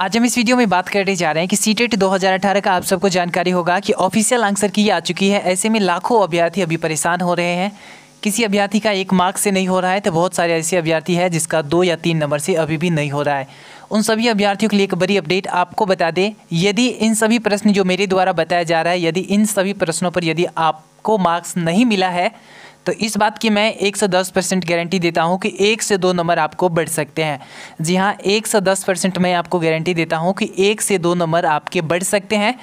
आज हम इस वीडियो में बात करने जा रहे हैं कि सी टेट e दो का आप सबको जानकारी होगा कि ऑफिशियल आंसर की आ चुकी है ऐसे में लाखों अभ्यर्थी अभी परेशान हो रहे हैं किसी अभ्यर्थी का एक मार्क से नहीं हो रहा है तो बहुत सारे ऐसे अभ्यर्थी हैं जिसका दो या तीन नंबर से अभी भी नहीं हो रहा है उन सभी अभ्यर्थियों के लिए एक बड़ी अपडेट आपको बता दें यदि इन सभी प्रश्न जो मेरे द्वारा बताया जा रहा है यदि इन सभी प्रश्नों पर यदि आपको मार्क्स नहीं मिला है तो इस बात की मैं एक से दस परसेंट गारंटी देता हूँ कि एक से दो नंबर आपको बढ़ सकते हैं जी हाँ एक से दस परसेंट मैं आपको गारंटी देता हूँ कि एक से दो नंबर आपके बढ़ सकते हैं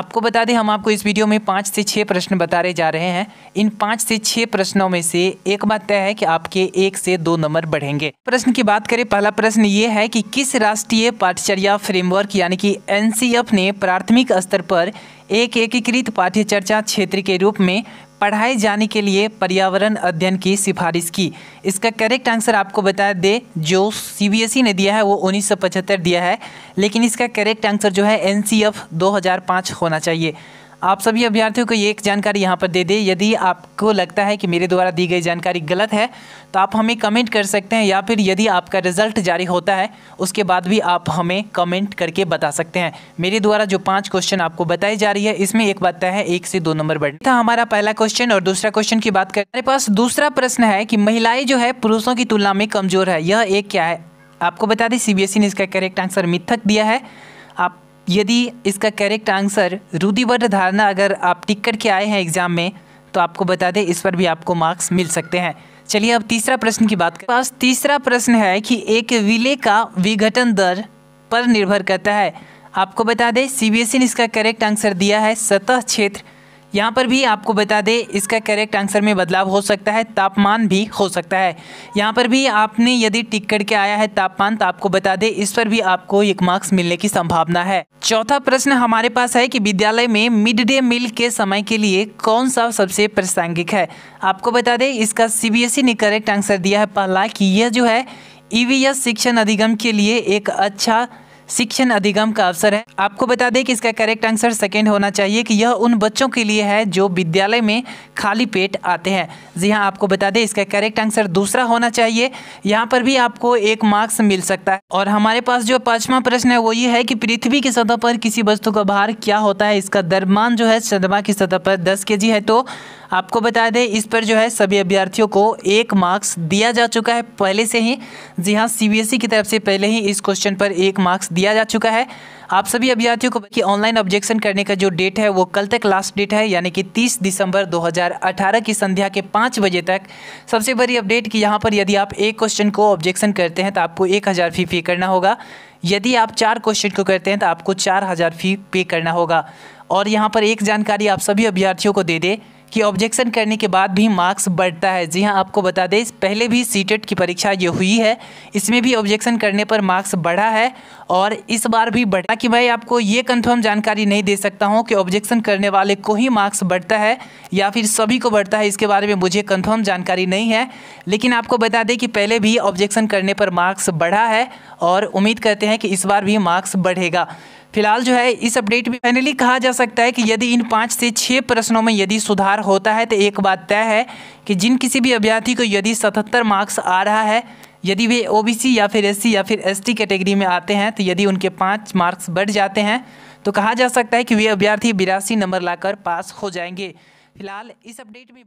आपको बता दें हम आपको इस वीडियो में पाँच से छः प्रश्न बता रहे जा रहे हैं इन पाँच से छः प्रश्नों में से एक बात तय है कि आपके एक से दो नंबर बढ़ेंगे प्रश्न की बात करें पहला प्रश्न ये है कि किस राष्ट्रीय पाठचर्या फ्रेमवर्क यानी कि एन ने प्राथमिक स्तर पर एक एकीकृत पाठ्य चर्चा क्षेत्र के रूप में पढ़ाए जाने के लिए पर्यावरण अध्ययन की सिफारिश की इसका करेक्ट आंसर आपको बता दे जो सीबीएसई e ने दिया है वो 1975 दिया है लेकिन इसका करेक्ट आंसर जो है एनसीएफ 2005 होना चाहिए आप सभी अभ्यर्थियों को ये एक जानकारी यहाँ पर दे दें यदि आपको लगता है कि मेरे द्वारा दी गई जानकारी गलत है तो आप हमें कमेंट कर सकते हैं या फिर यदि आपका रिजल्ट जारी होता है उसके बाद भी आप हमें कमेंट करके बता सकते हैं मेरे द्वारा जो पाँच क्वेश्चन आपको बताई जा रही है इसमें एक बताया है एक से दो नंबर बढ़ था हमारा पहला क्वेश्चन और दूसरा क्वेश्चन की बात करें हमारे पास दूसरा प्रश्न है कि महिलाएं जो है पुरुषों की तुलना में कमजोर है यह एक क्या है आपको बता दें सी e ने इसका करेक्ट आंसर मिथक दिया है आप यदि इसका करेक्ट आंसर रूदिवर्ध धारणा अगर आप टिक करके आए हैं एग्जाम में तो आपको बता दें इस पर भी आपको मार्क्स मिल सकते हैं चलिए अब तीसरा प्रश्न की बात करें पास तीसरा प्रश्न है कि एक विले का विघटन दर पर निर्भर करता है आपको बता दें सी e ने इसका करेक्ट आंसर दिया है सतह क्षेत्र यहाँ पर भी आपको बता दें इसका करेक्ट आंसर में बदलाव हो सकता है तापमान भी हो सकता है यहाँ पर भी आपने यदि टिक करके आया है तापमान तो आपको बता दें इस पर भी आपको एक मार्क्स मिलने की संभावना है चौथा प्रश्न हमारे पास है कि विद्यालय में मिड डे मील के समय के लिए कौन सा सबसे प्रासंगिक है आपको बता दें इसका सी e ने करेक्ट आंसर दिया है पहला कि यह जो है ईवीएस e शिक्षण अधिगम के लिए एक अच्छा शिक्षण अधिगम का अवसर है आपको बता दें कि इसका करेक्ट आंसर सेकेंड होना चाहिए कि यह उन बच्चों के लिए है जो विद्यालय में खाली पेट आते हैं जी हाँ आपको बता दें इसका करेक्ट आंसर दूसरा होना चाहिए यहाँ पर भी आपको एक मार्क्स मिल सकता है और हमारे पास जो पांचवा प्रश्न है वो ये है कि पृथ्वी की सतह पर किसी वस्तु का भार क्या होता है इसका दरमान जो है चंद्रमा की सतह पर दस के है तो आपको बता दें इस पर जो है सभी अभ्यर्थियों को एक मार्क्स दिया जा चुका है पहले से ही जी हाँ सी e की तरफ से पहले ही इस क्वेश्चन पर एक मार्क्स दिया जा चुका है आप सभी अभ्यर्थियों को कि ऑनलाइन ऑब्जेक्शन करने का जो डेट है वो कल तक लास्ट डेट है यानी कि 30 दिसंबर 2018 की संध्या के पाँच बजे तक सबसे बड़ी अपडेट कि यहाँ पर यदि आप एक क्वेश्चन को ऑब्जेक्शन करते हैं तो आपको एक हज़ार फी पे करना होगा यदि आप चार क्वेश्चन को करते हैं तो आपको चार हज़ार फी पे करना होगा और यहाँ पर एक जानकारी आप सभी अभ्यर्थियों को दे दें कि ऑब्जेक्शन करने के बाद भी मार्क्स बढ़ता है जी हाँ आपको बता दें पहले भी सी e की परीक्षा ये हुई है इसमें भी ऑब्जेक्शन करने पर मार्क्स बढ़ा है और इस बार भी बढ़ा कि मैं आपको ये कंफर्म जानकारी नहीं दे सकता हूँ कि ऑब्जेक्शन करने वाले को ही मार्क्स बढ़ता है या फिर सभी को बढ़ता है इसके बारे में मुझे कन्फर्म जानकारी नहीं है लेकिन आपको बता दें कि पहले भी ऑब्जेक्शन करने पर मार्क्स बढ़ा है और उम्मीद करते हैं कि इस बार भी मार्क्स बढ़ेगा फिलहाल जो है इस अपडेट में फाइनली कहा जा सकता है कि यदि इन पाँच से छः प्रश्नों में यदि सुधार होता है तो एक बात तय है कि जिन किसी भी अभ्यर्थी को यदि सतहत्तर मार्क्स आ रहा है यदि वे ओबीसी या फिर एससी या फिर एसटी कैटेगरी में आते हैं तो यदि उनके पाँच मार्क्स बढ़ जाते हैं तो कहा जा सकता है कि वे अभ्यर्थी बिरासी नंबर लाकर पास हो जाएंगे फिलहाल इस अपडेट में